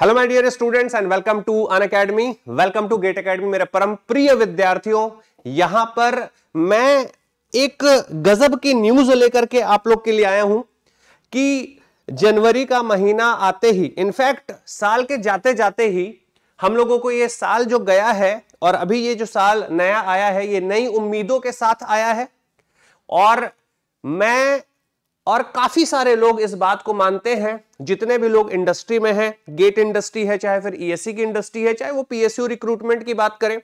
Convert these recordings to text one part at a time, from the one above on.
hello my dear students and welcome to Unacademy welcome to GATE Academy मेरे परम प्रिय विद्यार्थियों यहां पर मैं एक गजब की न्यूज लेकर के आप लोग के लिए आया हूं कि जनवरी का महीना आते ही इनफैक्ट साल के जाते जाते ही हम लोगों को ये साल जो गया है और अभी ये जो साल नया आया है ये नई उम्मीदों के साथ आया है और मैं और काफी सारे लोग इस बात को मानते हैं जितने भी लोग इंडस्ट्री में हैं गेट इंडस्ट्री है चाहे फिर ईएससी e की इंडस्ट्री है चाहे वो पीएसयू रिक्रूटमेंट की बात करें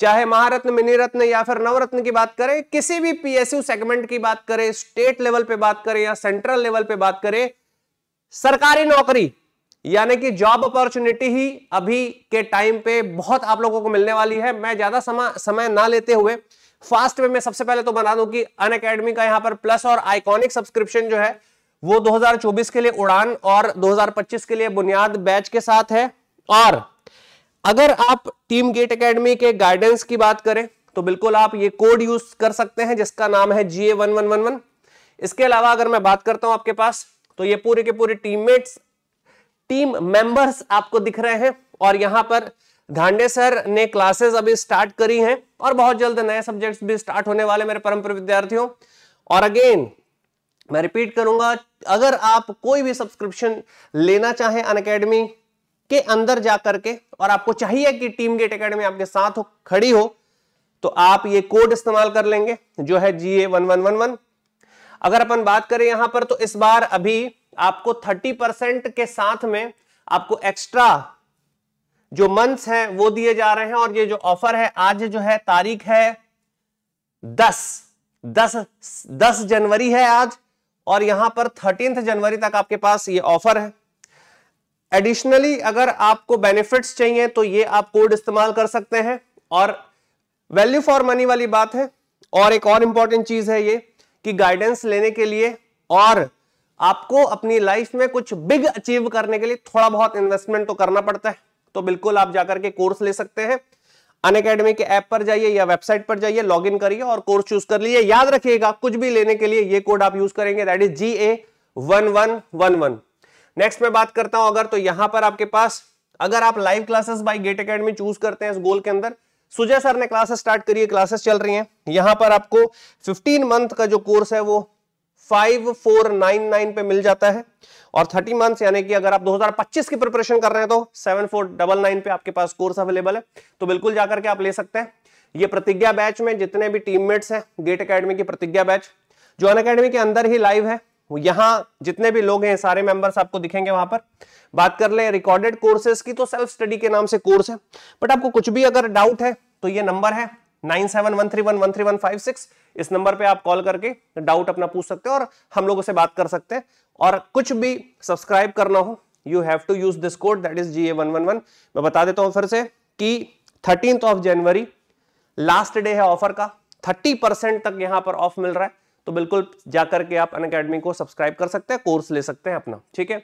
चाहे महारत्न मिनीरत्न या फिर नवरत्न की बात करें किसी भी पीएसयू सेगमेंट की बात करें स्टेट लेवल पे बात करें या सेंट्रल लेवल पे बात करें सरकारी नौकरी यानी कि जॉब अपॉर्चुनिटी ही अभी के टाइम पे बहुत आप लोगों को मिलने वाली है मैं ज्यादा समय समय ना लेते हुए फास्ट में मैं सबसे पहले तो बता दूं कि अन अकेडमी का यहां पर प्लस और आइकॉनिक सब्सक्रिप्शन जो है वो 2024 के लिए उड़ान और 2025 के लिए बुनियाद बैच के साथ है और अगर आप टीम गेट अकेडमी के गाइडेंस की बात करें तो बिल्कुल आप ये कोड यूज कर सकते हैं जिसका नाम है G one one one one इसके अलावा अगर मैं बात करता हूं आपके पास तो ये पूरे के पूरे टीममेट्स टीम मेंबर्स आपको दिख रहे हैं और यहां पर धांडे सर ने क्लासेस अभी स्टार्ट करी हैं और बहुत जल्द नए सब्जेक्ट्स भी स्टार्ट होने वाले मेरे परम्पर विद्यार्थियों और अगेन मैं रिपीट करूंगा अगर आप कोई भी सब्सक्रिप्शन लेना चाहें अन अकेडमी के अंदर जा करके और आपको चाहिए कि टीम गेट अकेडमी आपके साथ हो खड़ी हो तो आप ये कोड इस्तेमाल कर लेंगे जो है G A one one one one अगर अपन बात करें यहां पर तो इस बार अभी आपको 30 परसेंट के साथ में आपको एक्स्ट्रा जो मंथ्स हैं वो दिए जा रहे हैं और ये जो ऑफर है आज जो है तारीख है दस दस दस जनवरी है आज और यहां पर थर्टींथ जनवरी तक आपके पास ये ऑफर है एडिशनली अगर आपको बेनिफिट्स चाहिए तो ये आप कोड इस्तेमाल कर सकते हैं और वैल्यू फॉर मनी वाली बात है और एक और इंपॉर्टेंट चीज है ये कि गाइडेंस लेने के लिए और आपको अपनी लाइफ में कुछ बिग अचीव करने के लिए थोड़ा बहुत इन्वेस्टमेंट तो करना पड़ता है तो बिल्कुल आप जाकर के कोर्स ले सकते हैं अन अकेडमी के ऐप पर जाइए या वेबसाइट पर जाइए लॉग इन करिए और कोर्स चूज कर लीजिए याद रखिएगा कुछ भी लेने के लिए ये कोड आप यूज करेंगे that is G A one one one one next में बात करता हूं अगर तो यहां पर आपके पास अगर आप live classes by GATE Academy choose करते हैं इस गोल के अंदर सुजय सर ने क्लासेस स्टार्ट करी है क्लासेस चल रही हैं यहां पर आपको 15 मंथ का जो कोर्स है वो फाइव फोर नाइन नाइन पे मिल जाता है और थर्टी मंथ्स यानी कि अगर आप 2025 की प्रिपरेशन कर रहे हैं तो सेवन फोर डबल नाइन पे आपके पास कोर्स अवेलेबल है तो बिल्कुल जाकर के आप ले सकते हैं ये प्रतिज्ञा बैच में जितने भी टीममेट्स हैं गेट अकेडमी की प्रतिज्ञा बैच जो अन अकेडमी के अंदर ही लाइव है यहां जितने भी लोग हैं सारे मेंबर्स आपको दिखेंगे वहां पर बात कर ले रिकॉर्डेड कोर्सेज की तो सेल्फ स्टडी के नाम से कोर्स है बट आपको कुछ भी अगर डाउट है तो ये नंबर है नाइन इस नंबर पे आप कॉल करके डाउट अपना पूछ सकते हो और हम लोगों से बात कर सकते हैं और कुछ भी सब्सक्राइब करना हो you have to use this code that is G मैं बता देता हूं फिर से कि thirteen of January last day है ऑफर का थर्टी परसेंट तक यहाँ पर ऑफ मिल रहा है तो बिल्कुल जाकर के आप अन अकेडमी को सब्सक्राइब कर सकते हैं कोर्स ले सकते हैं अपना ठीक है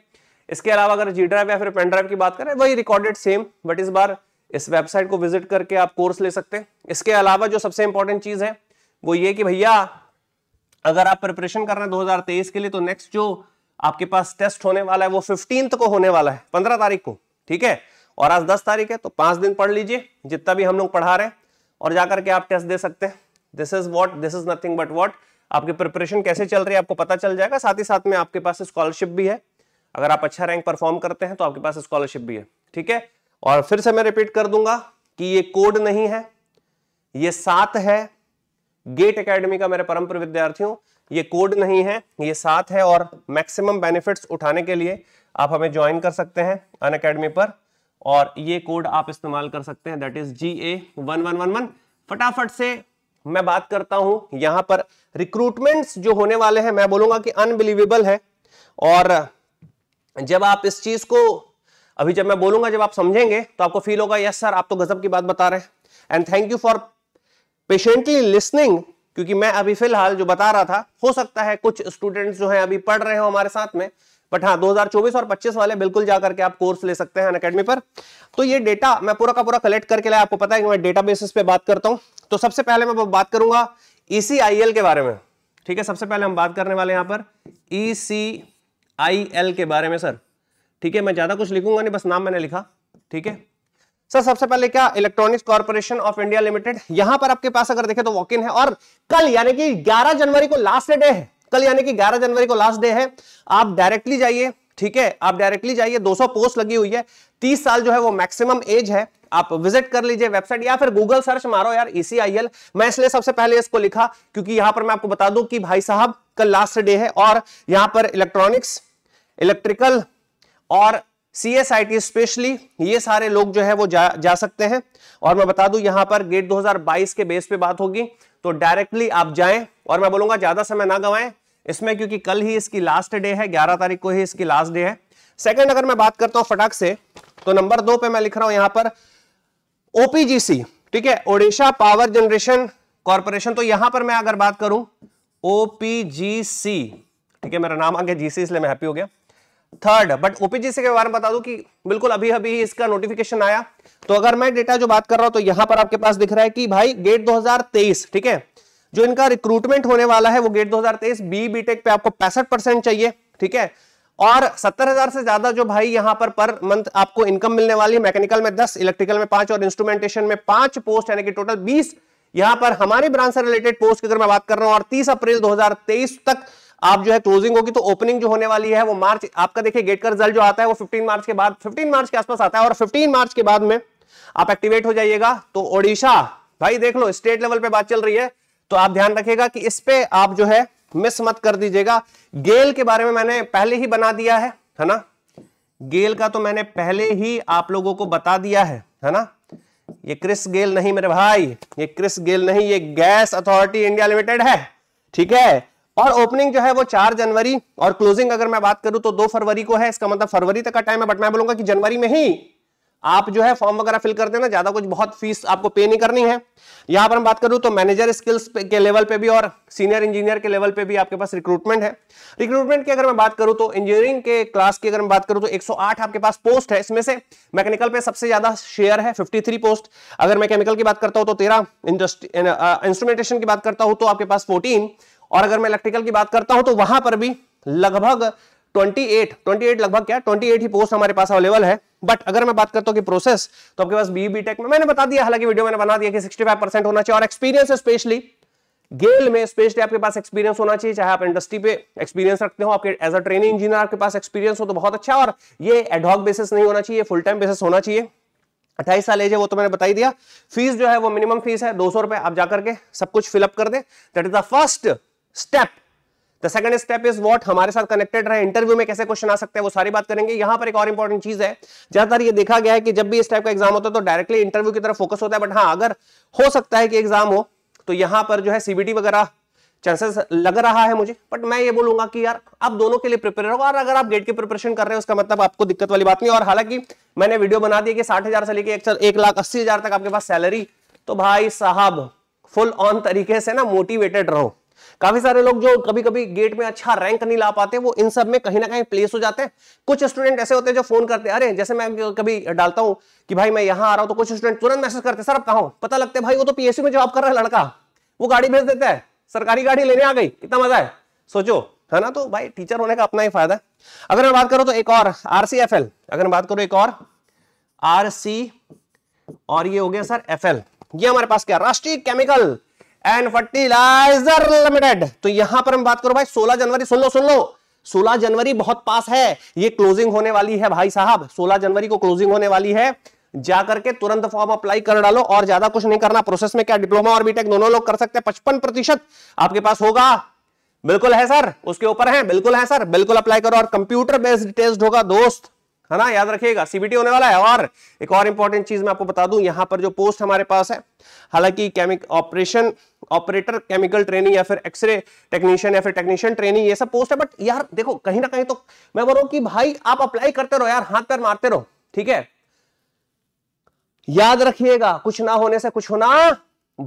इसके अलावा अगर जी ड्राइव या फिर पेन ड्राइव की बात करें वही रिकॉर्डेड सेम बट इस बार इस वेबसाइट को विजिट करके आप कोर्स ले सकते हैं इसके अलावा जो सबसे इंपॉर्टेंट चीज है वो ये कि भैया अगर आप प्रिपरेशन कर रहे हैं 2023 के लिए तो नेक्स्ट जो आपके पास टेस्ट होने वाला है वो फिफ्टींथ को होने वाला है पंद्रह तारीख को ठीक है और आज दस तारीख है तो पांच दिन पढ़ लीजिए जितना भी हम लोग पढ़ा रहे हैं और जाकर के आप टेस्ट दे सकते हैं this is what this is nothing but what आपकी प्रिपरेशन कैसे चल रही है आपको पता चल जाएगा साथ ही साथ में आपके पास स्कॉलरशिप भी है अगर आप अच्छा रैंक परफॉर्म करते हैं तो आपके पास स्कॉलरशिप भी है ठीक है और फिर से मैं रिपीट कर दूंगा कि ये कोड नहीं है ये सात है गेट एकेडमी का मेरे परम्पर विद्यार्थियों ये कोड नहीं है ये सात है और मैक्सिमम बेनिफिट्स उठाने के लिए आप हमें ज्वाइन कर सकते हैं अन अकेडमी पर और ये कोड आप इस्तेमाल कर सकते हैं that is G A one one one one फटाफट से मैं बात करता हूं यहां पर रिक्रूटमेंट्स जो होने वाले हैं मैं बोलूंगा कि अनबिलीवेबल है और जब आप इस चीज को अभी जब मैं बोलूंगा जब आप समझेंगे तो आपको फील होगा यस सर आप तो गजब की बात बता रहे हैं and thank you for patiently listening क्योंकि मैं अभी फिलहाल जो बता रहा था हो सकता है कुछ स्टूडेंट्स जो हैं अभी पढ़ रहे हो हमारे साथ में बट हाँ 2024 और 25 वाले बिल्कुल जाकर के आप कोर्स ले सकते हैं अकेडमी पर तो ये डेटा मैं पूरा का पूरा कलेक्ट करके लाया आपको पता है कि मैं डेटा बेसिस पे बात करता हूँ तो सबसे पहले मैं बात करूंगा ई e के बारे में ठीक है सबसे पहले हम बात करने वाले यहाँ पर ई e के बारे में सर ठीक है मैं ज्यादा कुछ लिखूंगा नहीं बस नाम मैंने लिखा ठीक है सर सबसे पहले क्या electronics corporation of India limited यहां पर आपके पास अगर देखें तो वॉक इन है और कल यानी कि 11 जनवरी को लास्ट डे है कल यानी कि 11 जनवरी को लास्ट डे है आप डायरेक्टली जाइए ठीक है आप डायरेक्टली जाइए 200 पोस्ट लगी हुई है 30 साल जो है वो मैक्सिमम एज है आप विजिट कर लीजिए वेबसाइट या फिर गूगल सर्च मारो यार ईसीआईएल e मैं इसलिए सबसे पहले इसको लिखा क्योंकि यहां पर मैं आपको बता दूं कि भाई साहब कल लास्ट डे है और यहां पर इलेक्ट्रॉनिक्स इलेक्ट्रिकल और C S I T specially ये सारे लोग जो है वो जा, जा सकते हैं और मैं बता दूं यहां पर गेट 2022 के बेस पे बात होगी तो डायरेक्टली आप जाएं और मैं बोलूंगा ज्यादा समय ना गवाएं इसमें क्योंकि कल ही इसकी लास्ट डे है 11 तारीख को ही इसकी लास्ट डे है सेकंड अगर मैं बात करता हूं फटाक से तो नंबर दो पे मैं लिख रहा हूं यहां पर ओपीजीसी ठीक है ओडिशा पावर जनरेशन कॉरपोरेशन तो यहां पर मैं अगर बात करूं ओपीजीसी ठीक है मेरा नाम आगे जीसी इसलिए मैं हैप्पी हो गया थर्ड बट ओपीजीसी के बारे में बता दूं कि बिल्कुल अभी अभी इसका नोटिफिकेशन आया तो अगर मैं डेटा जो बात कर रहा हूं तो यहां पर आपके पास दिख रहा है कि भाई गेट 2023 ठीक है जो इनका रिक्रूटमेंट होने वाला है वो गेट 2023 बी बीटेक पे आपको पैंसठ परसेंट चाहिए ठीक है और सत्तर हजार से ज्यादा जो भाई यहां पर पर मंथ आपको इनकम मिलने वाली है मैकेनिकल में दस इलेक्ट्रिकल में पांच और इंस्ट्रूमेंटेशन में पांच पोस्ट यानी कि टोटल बीस यहां पर हमारी ब्रांच से रिलेटेड पोस्ट की अगर मैं बात कर रहा हूं और तीस अप्रैल 2023 तक आप जो है क्लोजिंग होगी तो ओपनिंग जो होने वाली है वो मार्च आपका देखिए गेट का रिजल्ट जो आता है वो 15 मार्च के बाद 15 मार्च के आसपास आता है और 15 मार्च के बाद में आप एक्टिवेट हो जाइएगा तो ओडिशा भाई देख लो स्टेट लेवल पे बात चल रही है तो आप ध्यान रखिएगा कि इस पे आप जो है मिस मत कर दीजिएगा गेल के बारे में मैंने पहले ही बना दिया है है ना गेल का तो मैंने पहले ही आप लोगों को बता दिया है है ना ये क्रिस गेल नहीं मेरे भाई ये क्रिस गेल नहीं ये गैस अथॉरिटी इंडिया लिमिटेड है ठीक है और ओपनिंग जो है वो चार जनवरी और क्लोजिंग अगर मैं बात करूं तो दो फरवरी को है इसका मतलब फरवरी तक का टाइम है बट मैं बोलूंगा कि जनवरी में ही आप जो है फॉर्म वगैरह फिल कर देना ज्यादा कुछ बहुत फीस आपको पे नहीं करनी है यहां पर हम बात करूं तो मैनेजर स्किल्स के लेवल पे भी और सीनियर इंजीनियर के लेवल पे भी आपके पास रिक्रूटमेंट है रिक्रूटमेंट की अगर मैं बात करूं तो इंजीनियरिंग के क्लास की अगर मैं बात करूं तो 108 आपके पास पोस्ट है इसमें से मैकेनिकल पे सबसे ज्यादा शेयर है फिफ्टी पोस्ट अगर मैं केमिकल की बात करता हूं तो तेरह इंस्ट्रूमेंटेशन की बात करता हूं तो आपके पास फोर्टीन और अगर मैं इलेक्ट्रिकल की बात करता हूं तो वहां पर भी लगभग 28 28 लगभग क्या 28 ही पोस्ट हमारे पास अवेलेबल है बट अगर मैं बात करता हूं कि प्रोसेस तो आपके पास बी बी टेक में मैंने बता दिया हालांकि वीडियो मैंने बना दिया कि 65 परसेंट होना चाहिए और एक्सपीरियंस स्पेशली गेल में स्पेशली आपके पास एक्सपीरियंस होना चाहिए चाहे आप इंडस्ट्री पे एक्सपीरियंस रखते हो आपके एज अ ट्रेनिंग इंजीनियर आपके पास एक्सपीरियंस हो तो बहुत अच्छा और ये एडॉक बेसिस नहीं होना चाहिए फुल टाइम बेसिस होना चाहिए अट्ठाईस साल एज है वो तो मैंने बताई दिया फीस जो है वो मिनिमम फीस है दो सौ रुपए आप जाकर के सब कुछ फिलअप कर दे that is the first step the second step is what हमारे साथ कनेक्टेड रहे इंटरव्यू में कैसे क्वेश्चन आ सकते हैं वो सारी बात करेंगे यहां पर एक और इंपॉर्टेंट चीज है ज्यादातर ये देखा गया है कि जब भी इस टाइप का एग्जाम होता है तो डायरेक्टली इंटरव्यू की तरफ फोकस होता है बट हाँ अगर हो सकता है कि एग्जाम हो तो यहां पर जो है सीबीटी वगैरह चांसेस लग रहा है मुझे बट मैं ये बोलूंगा कि यार आप दोनों के लिए प्रिपेयर हो और अगर आप गेट की प्रिपरेशन कर रहे हैं उसका मतलब आपको दिक्कत वाली बात नहीं और हालांकि मैंने वीडियो बना दिया कि साठ हजार से लेकर एक, एक लाख अस्सी हजार तक आपके पास सैलरी तो भाई साहब फुल ऑन तरीके से ना मोटिवेटेड रहो काफी सारे लोग जो कभी कभी गेट में अच्छा रैंक नहीं ला पाते वो इन सब में कहीं ना कहीं प्लेस हो जाते हैं कुछ स्टूडेंट ऐसे होते हैं जो फोन करते हैं अरे जैसे मैं कभी डालता हूं कि भाई मैं यहां आ रहा हूं तो कुछ स्टूडेंट तुरंत मैसेज करते सर कहा पता लगता है भाई वो तो पीएसयू में जॉब कर रहा है लड़का वो गाड़ी भेज देता है सरकारी गाड़ी लेने आ गई कितना मजा है सोचो है ना तो भाई टीचर होने का अपना ही फायदा है अगर मैं बात करूं तो एक और आरसीएफएल अगर मैं बात करूं एक और आरसी और ये हो गया सर एफ एल ये हमारे पास क्या राष्ट्रीय केमिकल एंड फर्टिलाइजर लिमिटेड तो यहां पर हम बात करो भाई 16 जनवरी सुन लो सुन लो 16 जनवरी बहुत पास है ये क्लोजिंग होने वाली है भाई साहब 16 जनवरी को क्लोजिंग होने वाली है जाकर के तुरंत फॉर्म अप्लाई कर डालो और ज्यादा कुछ नहीं करना प्रोसेस में क्या डिप्लोमा और बीटेक दोनों लोग कर सकते हैं पचपन प्रतिशत आपके पास होगा बिल्कुल है सर उसके ऊपर है बिल्कुल है सर बिल्कुल अप्लाई करो और कंप्यूटर बेस्ड टेस्ट होगा दोस्त है ना याद रखिएगा सीबीटी होने वाला है और एक और इंपॉर्टेंट चीज मैं आपको बता दूं यहां पर जो पोस्ट हमारे पास है हालांकि chemic operation operator chemical training या फिर एक्सरे टेक्नीशियन या फिर टेक्नीशियन ट्रेनिंग ये सब पोस्ट है बट यार देखो कहीं ना कहीं तो मैं बोल कि भाई आप अप्लाई करते रहो यार हाथ पैर मारते रहो ठीक है याद रखिएगा कुछ ना होने से कुछ होना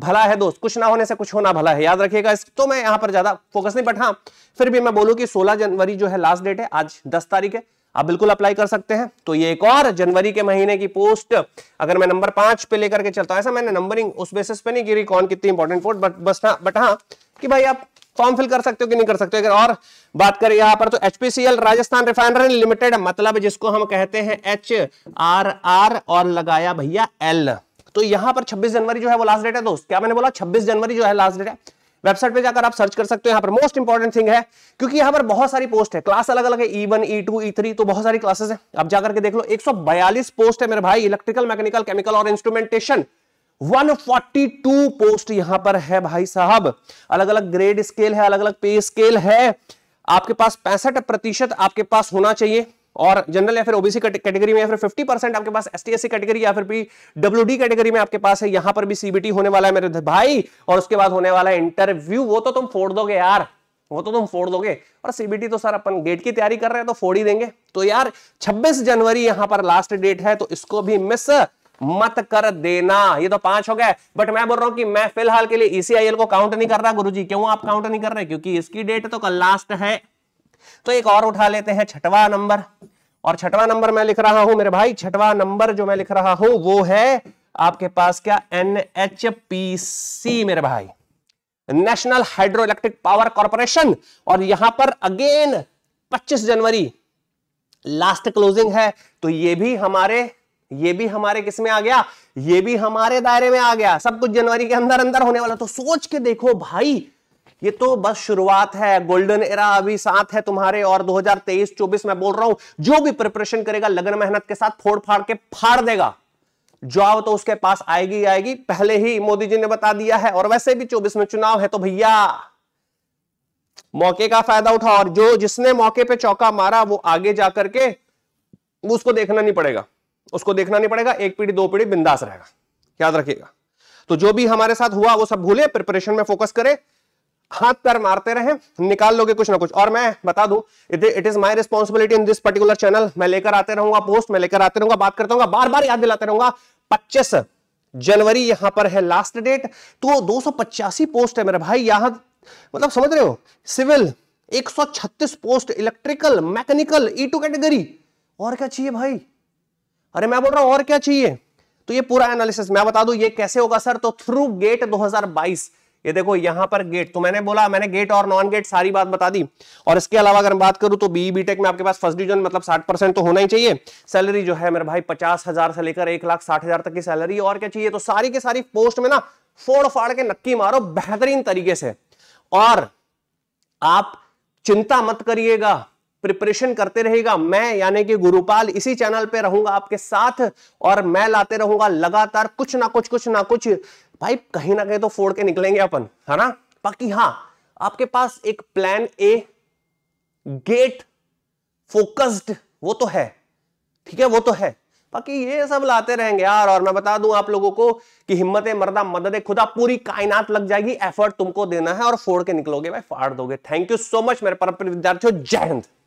भला है दोस्त कुछ ना होने से कुछ होना भला है याद रखिएगा इस तो मैं यहां पर ज्यादा फोकस नहीं बट हाँ फिर भी मैं बोलूं कि 16 जनवरी जो है लास्ट डेट है आज 10 तारीख है आप बिल्कुल अप्लाई कर सकते हैं तो ये एक और जनवरी के महीने की पोस्ट अगर मैं नंबर पांच पे लेकर के चलता हूं ऐसा मैंने नंबरिंग उस बेसिस पे नहीं गिरी कौन कितनी इंपॉर्टेंट पोस्ट बट बस ना बट हाँ कि भाई आप फॉर्म फिल कर सकते हो कि नहीं कर सकते अगर और बात करें यहाँ पर तो एचपीसीएल राजस्थान रिफाइनरी लिमिटेड मतलब जिसको हम कहते हैं एच आर आर और लगाया भैया एल तो यहां पर 26 जनवरी जो है वो लास्ट डेट है दोस्त क्या मैंने बोला 26 जनवरी जो है लास्ट डेट है वेबसाइट पे जाकर आप सर्च कर सकते हो यहाँ पर मोस्ट इंपॉर्टेंट थिंग है क्योंकि यहाँ पर बहुत सारी पोस्ट है क्लास अलग अलग है E one E two E three तो बहुत सारी क्लासेस है आप जाकर के देख लो 142 पोस्ट है मेरे भाई इलेक्ट्रिकल मैकेनिकल केमिकल और इंस्ट्रूमेंटेशन 142 पोस्ट यहां पर है भाई साहब अलग अलग ग्रेड स्केल है अलग अलग पे स्केल है आपके पास पैंसठ प्रतिशत आपके पास होना चाहिए और जनरल या फिर ओबीसी कैटेगरी में या फिर 50 परसेंट आपके पास एस टी कैटेगरी या फिर भी डब्ल्यू कैटेगरी में आपके पास है यहां पर भी सीबीटी होने वाला है मेरे भाई और उसके बाद होने वाला है इंटरव्यू वो तो तुम फोड़ दोगे यार वो तो तुम फोड़ दोगे और सीबीटी तो सर अपन गेट की तैयारी कर रहे हैं तो फोड़ ही देंगे तो यार 26 जनवरी यहां पर लास्ट डेट है तो इसको भी मिस मत कर देना ये तो पांच हो गए बट मैं बोल रहा हूं कि मैं फिलहाल के लिए ईसीआईएल e को काउंट नहीं कर रहा गुरुजी क्यों आप काउंट नहीं कर रहे क्योंकि इसकी डेट तो कल लास्ट है तो एक और उठा लेते हैं छठवा नंबर और छठवा नंबर मैं लिख रहा हूं मेरे भाई छठवा नंबर जो मैं लिख रहा हूं वो है आपके पास क्या एन मेरे भाई national hydro electric power corporation और यहां पर अगेन 25 जनवरी लास्ट क्लोजिंग है तो ये भी हमारे ये भी हमारे किस में आ गया ये भी हमारे दायरे में आ गया सब कुछ जनवरी के अंदर अंदर होने वाला तो सोच के देखो भाई ये तो बस शुरुआत है गोल्डन एरा अभी साथ है तुम्हारे और 2023-24 में बोल रहा हूं जो भी प्रिपरेशन करेगा लगन मेहनत के साथ फोड़ फाड़ के फाड़ देगा जॉब तो उसके पास आएगी आएगी पहले ही मोदी जी ने बता दिया है और वैसे भी चौबीस में चुनाव है तो भैया मौके का फायदा उठा और जो जिसने मौके पर चौका मारा वो आगे जाकर के उसको देखना नहीं पड़ेगा उसको देखना नहीं पड़ेगा एक पीढ़ी दो पीढ़ी बिंदास रहेगा याद रखिएगा तो जो भी हमारे साथ हुआ वो सब भूले प्रिपरेशन में फोकस करें हाथ पैर मारते रहे निकाल लोगे कुछ ना कुछ और मैं बता दू it is my responsibility in this particular channel मैं लेकर आते रहूंगा पोस्ट में लेकर आते रहूंगा बात करता हूँ बार बार याद दिलाते रहूंगा पच्चीस जनवरी यहां पर है लास्ट डेट तो दो पोस्ट है मेरे भाई यहां मतलब समझ रहे हो civil 136 post electrical mechanical E two category और क्या चाहिए भाई अरे मैं बोल रहा हूं और क्या चाहिए तो ये पूरा एनालिसिस मैं बता दू ये कैसे होगा सर तो थ्रू गेट 2022 ये देखो यहां पर गेट तो मैंने बोला मैंने गेट और नॉन गेट सारी बात बता दी और इसके अलावा अगर मैं बात करूं तो बी बीटेक e में आपके पास फर्स्ट डिवीजन मतलब साठ परसेंट तो होना ही चाहिए सैलरी जो है मेरे भाई पचास हजार से लेकर एक लाख साठ हजार तक की सैलरी और क्या चाहिए तो सारी की सारी पोस्ट में ना फोड़ फाड़ के नक्की मारो बेहतरीन तरीके से और आप चिंता मत करिएगा प्रिपरेशन करते रहेगा मैं यानी कि गुरुपाल इसी चैनल पे रहूंगा आपके साथ और मैं लाते रहूंगा लगातार कुछ ना कुछ कुछ ना कुछ भाई कहीं ना कहीं तो फोड़ के निकलेंगे अपन है ना बाकी हाँ आपके पास एक प्लान ए गेट फोकस्ड वो तो है ठीक है वो तो है बाकी ये सब लाते रहेंगे यार और मैं बता दूं आप लोगों को कि हिम्मत मरदा मदद खुदा पूरी कायनात लग जाएगी एफर्ट तुमको देना है और फोड़ के निकलोगे भाई फाड़ दोगे थैंक यू सो मच मेरे परम विद्यार्थियों जय हिंद